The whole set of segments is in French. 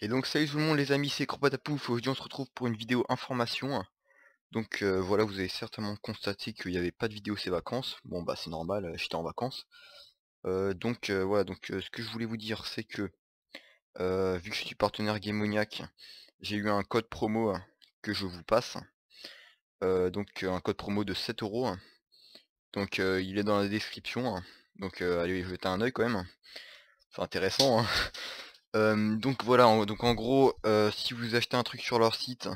Et donc salut tout le monde les amis, c'est Cropatapouf, aujourd'hui on se retrouve pour une vidéo information. Donc euh, voilà, vous avez certainement constaté qu'il n'y avait pas de vidéo ces vacances. Bon bah c'est normal, euh, j'étais en vacances. Euh, donc voilà, donc ce que je voulais vous dire c'est que, vu que je suis partenaire Gamoniac, j'ai eu un code promo hein, que je vous passe. donc un code promo de 7 euros. Hein. Donc il est dans la description. Hein. Donc allez jeter un oeil quand même. C'est intéressant. donc voilà, en, donc en gros, si vous achetez un truc sur leur site,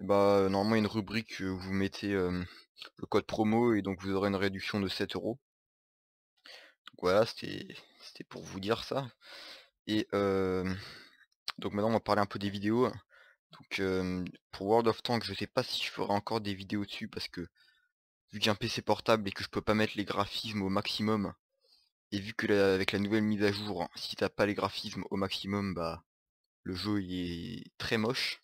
bah normalement une rubrique où vous mettez le code promo et donc vous aurez une réduction de 7 euros. Voilà, c'était pour vous dire ça. Et donc maintenant on va parler un peu des vidéos. Donc pour World of Tanks, je sais pas si je ferai encore des vidéos dessus parce que vu que j'ai un PC portable et que je peux pas mettre les graphismes au maximum, et vu que la, avec la nouvelle mise à jour, hein, si t'as pas les graphismes au maximum, bah le jeu il est très moche.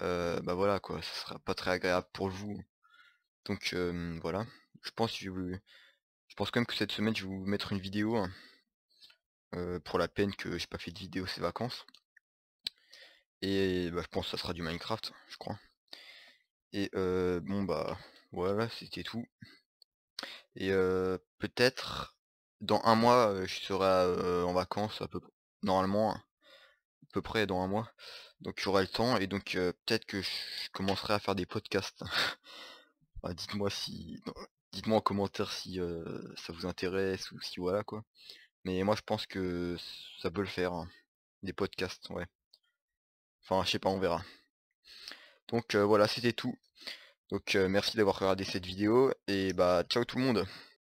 Euh, bah voilà quoi, ça sera pas très agréable pour vous. Donc voilà, je pense je, pense quand même que cette semaine je vais vous mettre une vidéo hein. euh, pour la peine que j'ai pas fait de vidéo ces vacances. Et bah, je pense que ça sera du Minecraft, je crois. Et euh, bon bah voilà, c'était tout. Et peut-être dans un mois, je serai en vacances à peu normalement, hein, à peu près dans un mois. Donc j'aurai le temps et donc peut-être que je commencerai à faire des podcasts. Bah, dites-moi si, dites-moi en commentaire si ça vous intéresse ou si voilà quoi. Mais moi je pense que ça peut le faire, hein, des podcasts, ouais. Enfin je sais pas, on verra. Donc voilà, c'était tout. Donc merci d'avoir regardé cette vidéo et bah ciao tout le monde.